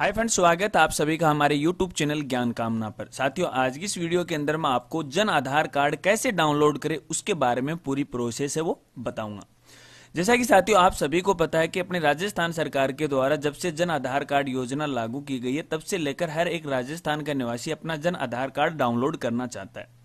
hi friends स्वागत है आप सभी का हमारे YouTube चैनल ज्ञान कामना पर साथियों आज की इस वीडियो के अंदर मैं आपको जन आधार कार्ड कैसे डाउनलोड करें उसके बारे में पूरी प्रोसेस है वो बताऊंगा जैसा कि साथियों आप सभी को पता है कि अपने राजस्थान सरकार के द्वारा जब से जन आधार कार्ड योजना लागू की गई है तब से लेकर हर एक राजस्थान का निवासी अपना जन आधार कार्ड डाउनलोड करना चाहता है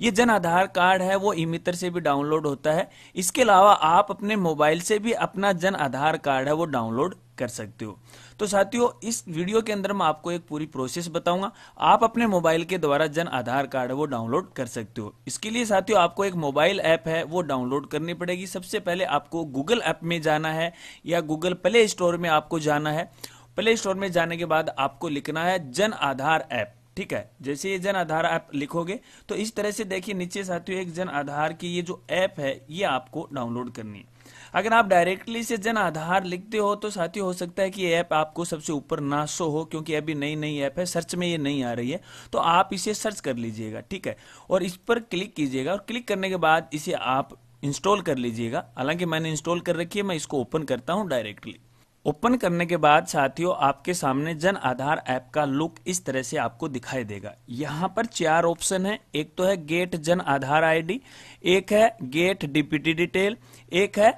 ये जन आधार कार्ड है वो ई मित्र से भी डाउनलोड होता है इसके अलावा आप अपने मोबाइल से भी अपना जन आधार कार्ड है वो डाउनलोड कर सकते हो तो साथियों इस वीडियो के अंदर मैं आपको एक पूरी प्रोसेस बताऊंगा आप अपने मोबाइल के द्वारा जन आधार कार्ड वो डाउनलोड कर सकते हो इसके लिए साथियों आपको एक मोबाइल ऐप है वो डाउनलोड करनी पड़ेगी सबसे पहले आपको गूगल ऐप में जाना है या गूगल प्ले स्टोर में आपको जाना है प्ले स्टोर में जाने के बाद आपको लिखना है जन आधार ऐप ठीक है जैसे ये जन आधार ऐप लिखोगे तो इस तरह से देखिए नीचे साथियों एक जन आधार की ये जो ऐप है ये आपको डाउनलोड करनी है अगर आप डायरेक्टली से जन आधार लिखते हो तो साथी हो सकता है कि ये ऐप आपको सबसे ऊपर ना शो हो क्योंकि अभी नई नई ऐप है सर्च में ये नहीं आ रही है तो आप इसे सर्च कर लीजिएगा ठीक है और इस पर क्लिक कीजिएगा और क्लिक करने के बाद इसे आप इंस्टॉल कर लीजिएगा हालांकि मैंने इंस्टॉल कर रखी है मैं इसको ओपन करता हूँ डायरेक्टली ओपन करने के बाद साथियों आपके सामने जन आधार ऐप का लुक इस तरह से आपको दिखाई देगा यहाँ पर चार ऑप्शन है एक तो है गेट जन आधार आईडी एक है गेट डीपीटी डिटेल एक है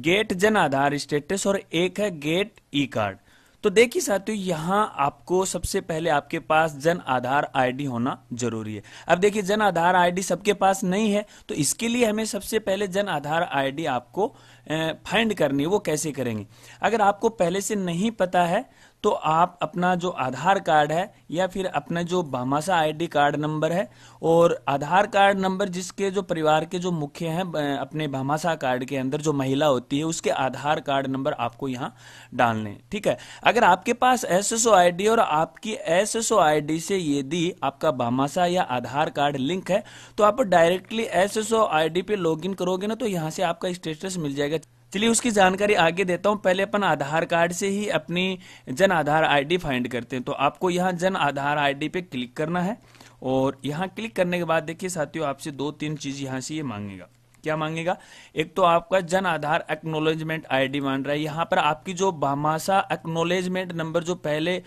गेट जन आधार स्टेटस और एक है गेट ई कार्ड तो देखिए साथियों यहां आपको सबसे पहले आपके पास जन आधार आईडी होना जरूरी है अब देखिए जन आधार आईडी सबके पास नहीं है तो इसके लिए हमें सबसे पहले जन आधार आईडी आपको फाइंड करनी है वो कैसे करेंगे अगर आपको पहले से नहीं पता है तो आप अपना जो आधार कार्ड है या फिर अपना जो भामाशा आईडी कार्ड नंबर है और आधार कार्ड नंबर जिसके जो परिवार के जो मुख्य हैं अपने भामाशा कार्ड के अंदर जो महिला होती है उसके आधार कार्ड नंबर आपको यहाँ डालने ठीक है अगर आपके पास एस एस और आपकी एस एस से यदि आपका भामाशा या आधार कार्ड लिंक है तो आप डायरेक्टली एस एस पे लॉग करोगे ना तो यहाँ से आपका स्टेटस मिल जाएगा चलिए उसकी जानकारी आगे देता हूँ पहले अपन आधार कार्ड से ही अपनी जन आधार आईडी फाइंड करते हैं तो आपको यहाँ जन आधार आईडी पे क्लिक करना है और यहाँ क्लिक करने के बाद देखिए साथियों आपसे दो तीन चीज यहाँ से ये यह मांगेगा क्या मांगेगा एक तो आपका जन आधार एक्नोलेजमेंट आईडी मांग रहा है यहाँ पर आपकी जो भामाशा एक्नोलेजमेंट नंबर जो पहले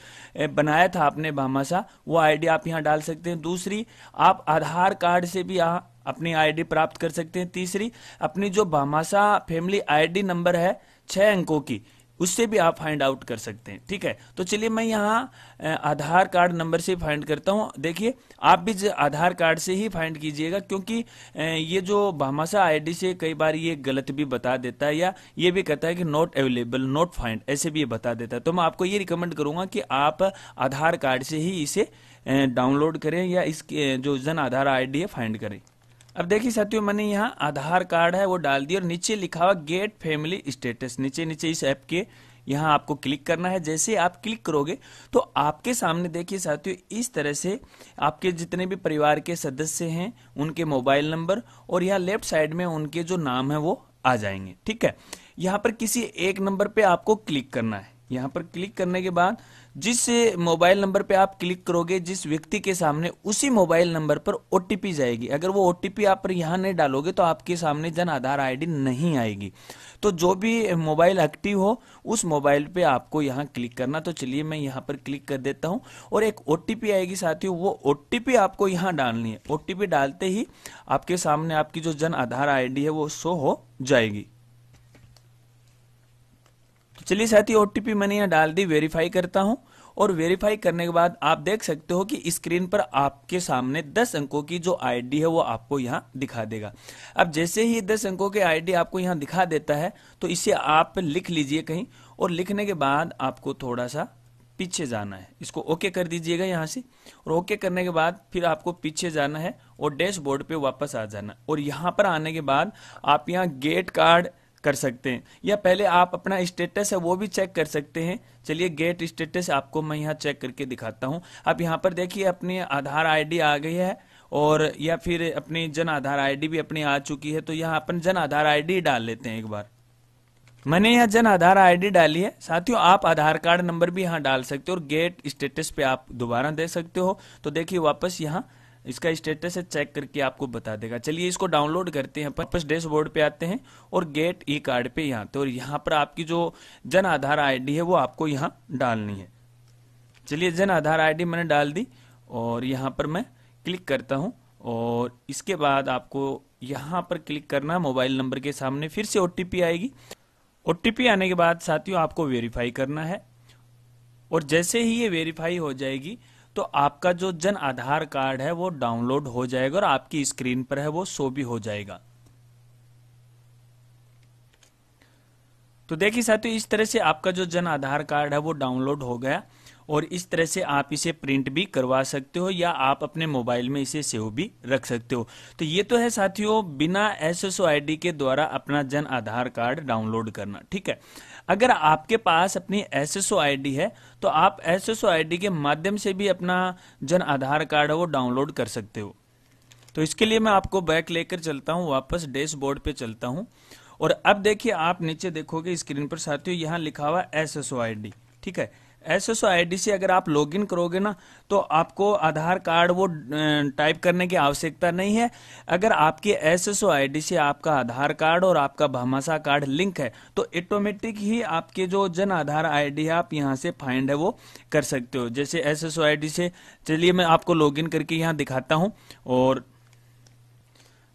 बनाया था आपने भामाशा वो आईडी आप यहाँ डाल सकते हैं दूसरी आप आधार कार्ड से भी यहाँ अपनी आईडी प्राप्त कर सकते हैं तीसरी अपनी जो भामाशा फैमिली आईडी नंबर है छह अंकों की उससे भी आप फाइंड आउट कर सकते हैं ठीक है तो चलिए मैं यहाँ आधार कार्ड नंबर से फाइंड करता हूँ देखिए आप भी आधार कार्ड से ही फाइंड कीजिएगा क्योंकि ये जो भामाशा आईडी से कई बार ये गलत भी बता देता है या ये भी कहता है कि नॉट अवेलेबल नॉट फाइंड ऐसे भी ये बता देता है तो मैं आपको ये रिकमेंड करूंगा कि आप आधार कार्ड से ही इसे डाउनलोड करें या इसके जो जन आधार आईडी है फाइंड करें अब देखिए साथियों मैंने यहाँ आधार कार्ड है वो डाल दिया और नीचे लिखा हुआ गेट फैमिली स्टेटस नीचे नीचे इस ऐप के यहाँ आपको क्लिक करना है जैसे आप क्लिक करोगे तो आपके सामने देखिए साथियों इस तरह से आपके जितने भी परिवार के सदस्य हैं उनके मोबाइल नंबर और यहाँ लेफ्ट साइड में उनके जो नाम है वो आ जाएंगे ठीक है यहाँ पर किसी एक नंबर पे आपको क्लिक करना है यहाँ पर क्लिक करने के बाद जिस मोबाइल नंबर पे आप क्लिक करोगे जिस व्यक्ति के सामने उसी मोबाइल नंबर पर ओटीपी जाएगी अगर वो ओटीपी आप यहाँ नहीं डालोगे तो आपके सामने जन आधार आईडी नहीं आएगी तो जो भी मोबाइल एक्टिव हो उस मोबाइल पे आपको यहाँ क्लिक करना तो चलिए मैं यहाँ पर क्लिक कर देता हूँ और एक ओटीपी आएगी साथियों वो ओटीपी आपको यहाँ डालनी है ओटीपी डालते ही आपके सामने आपकी जो जन आधार आई है वो शो हो जाएगी चलिए साथी ओटीपी मैंने यहाँ डाल दी वेरीफाई करता हूँ और वेरीफाई करने के बाद आप देख सकते हो कि स्क्रीन पर आपके सामने 10 अंकों की जो आईडी है वो आपको यहाँ दिखा देगा अब जैसे ही 10 अंकों की आईडी आपको यहाँ दिखा देता है तो इसे आप लिख लीजिए कहीं और लिखने के बाद आपको थोड़ा सा पीछे जाना है इसको ओके कर दीजिएगा यहाँ से और ओके करने के बाद फिर आपको पीछे जाना है और डैशबोर्ड पे वापस आ जाना और यहाँ पर आने के बाद आप यहाँ गेट कार्ड कर सकते हैं या पहले आप अपना स्टेटस है वो भी चेक कर सकते हैं चलिए गेट स्टेटस आपको मैं यहाँ चेक करके दिखाता हूँ आप यहाँ पर देखिए अपनी आधार आईडी आ गई है और या फिर अपनी जन आधार आईडी भी अपनी आ चुकी है तो यहाँ अपन जन आधार आईडी डाल लेते हैं एक बार मैंने यहाँ जन आधार आईडी डाली है साथियों आप आधार कार्ड नंबर भी यहाँ डाल सकते हो और गेट स्टेटस पे आप दोबारा दे सकते हो तो देखिए वापस यहाँ इसका स्टेटस है चेक करके आपको बता देगा चलिए इसको डाउनलोड करते हैं वापस डैशबोर्ड पे आते हैं और गेट ई कार्ड पे यहाँ तो और यहाँ पर आपकी जो जन आधार आईडी है वो आपको यहाँ डालनी है चलिए जन आधार आईडी मैंने डाल दी और यहाँ पर मैं क्लिक करता हूँ और इसके बाद आपको यहाँ पर क्लिक करना मोबाइल नंबर के सामने फिर से ओ आएगी ओ आने के बाद साथियों आपको वेरीफाई करना है और जैसे ही ये वेरीफाई हो जाएगी तो आपका जो जन आधार कार्ड है वो डाउनलोड हो जाएगा और आपकी स्क्रीन पर है वो शो भी हो जाएगा तो देखिए साथियों इस तरह से आपका जो जन आधार कार्ड है वो डाउनलोड हो गया और इस तरह से आप इसे प्रिंट भी करवा सकते हो या आप अपने मोबाइल में इसे सेव भी रख सकते हो तो ये तो है साथियों बिना एस एस के द्वारा अपना जन आधार कार्ड डाउनलोड करना ठीक है अगर आपके पास अपनी S S O I D है तो आप S S O I D के माध्यम से भी अपना जन आधार कार्ड है वो डाउनलोड कर सकते हो तो इसके लिए मैं आपको बैक लेकर चलता हूँ वापस डैशबोर्ड पे चलता हूँ और अब देखिए आप नीचे देखोगे स्क्रीन पर साथियों यहाँ लिखा हुआ एस एस ठीक है एस एस से अगर आप लॉगिन करोगे ना तो आपको आधार कार्ड वो टाइप करने की आवश्यकता नहीं है अगर आपके एस एस से आपका आधार कार्ड और आपका भामाशा कार्ड लिंक है तो ऑटोमेटिक ही आपके जो जन आधार आईडी है आप यहाँ से फाइंड है वो कर सकते हो जैसे एस एस से चलिए मैं आपको लॉगिन करके यहाँ दिखाता हूँ और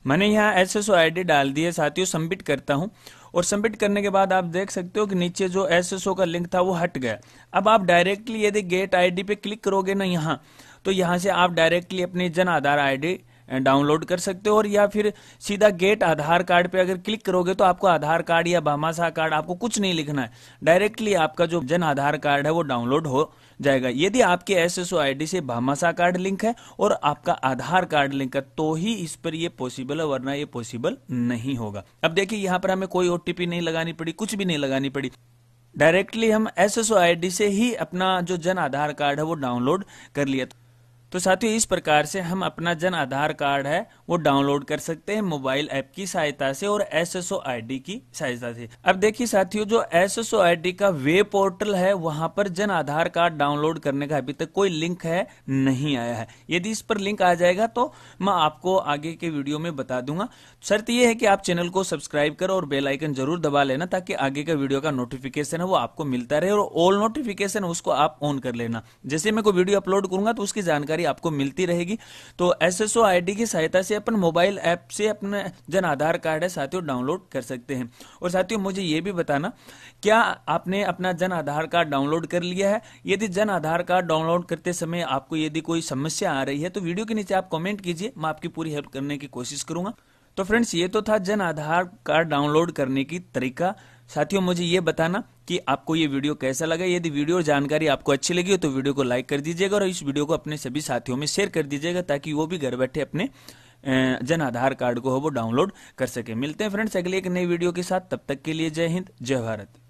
मैंने यहाँ S S O I D डाल दी है साथियों सबमिट करता हूँ और सबमिट करने के बाद आप देख सकते हो कि नीचे जो एस एस ओ का लिंक था वो हट गया अब आप डायरेक्टली यदि गेट आई डी पे क्लिक करोगे ना यहाँ तो यहाँ से आप डायरेक्टली अपनी जन आधार आई डी डाउनलोड कर सकते हो और या फिर सीधा गेट आधार कार्ड पे अगर क्लिक करोगे तो आपको आधार कार्ड या भामाशाह कार्ड आपको कुछ नहीं लिखना है डायरेक्टली आपका जो जन आधार कार्ड है वो डाउनलोड हो जाएगा यदि आपके एस एस डी से भामाशाह कार्ड लिंक है और आपका आधार कार्ड लिंक है तो ही इस पर ये पॉसिबल है वरना ये पॉसिबल नहीं होगा अब देखिए यहाँ पर हमें कोई ओटीपी नहीं लगानी पड़ी कुछ भी नहीं लगानी पड़ी डायरेक्टली हम S S O I D से ही अपना जो जन आधार कार्ड है वो डाउनलोड कर लिया तो साथियों इस प्रकार से हम अपना जन आधार कार्ड है वो डाउनलोड कर सकते हैं मोबाइल ऐप की सहायता से और एस एस की सहायता से अब देखिए साथियों जो एस एस का वेब पोर्टल है वहां पर जन आधार कार्ड डाउनलोड करने का अभी तक कोई लिंक है नहीं आया है यदि इस पर लिंक आ जाएगा तो मैं आपको आगे के वीडियो में बता दूंगा शर्त यह है कि आप चैनल को सब्सक्राइब करो और बेल आइकन जरूर दबा लेना ताकि आगे का वीडियो का नोटिफिकेशन है वो आपको मिलता रहे और ऑल नोटिफिकेशन उसको आप ऑन कर लेना जैसे मैं कोई वीडियो अपलोड करूंगा तो उसकी जानकारी जानकारी आपको मिलती रहेगी तो एस एस की सहायता से अपन मोबाइल ऐप से अपने जन आधार कार्ड है साथियों डाउनलोड कर सकते हैं और साथियों मुझे ये भी बताना क्या आपने अपना जन आधार कार्ड डाउनलोड कर लिया है यदि जन आधार कार्ड डाउनलोड करते समय आपको यदि कोई समस्या आ रही है तो वीडियो के नीचे आप कॉमेंट कीजिए मैं आपकी पूरी हेल्प करने की कोशिश करूंगा तो फ्रेंड्स ये तो था जन आधार कार्ड डाउनलोड करने की तरीका साथियों मुझे ये बताना कि आपको ये वीडियो कैसा लगा यदि वीडियो और जानकारी आपको अच्छी लगी हो तो वीडियो को लाइक कर दीजिएगा और इस वीडियो को अपने सभी साथियों में शेयर कर दीजिएगा ताकि वो भी घर बैठे अपने जन आधार कार्ड को हो वो डाउनलोड कर सके मिलते हैं फ्रेंड्स अगले एक नई वीडियो के साथ तब तक के लिए जय हिंद जय भारत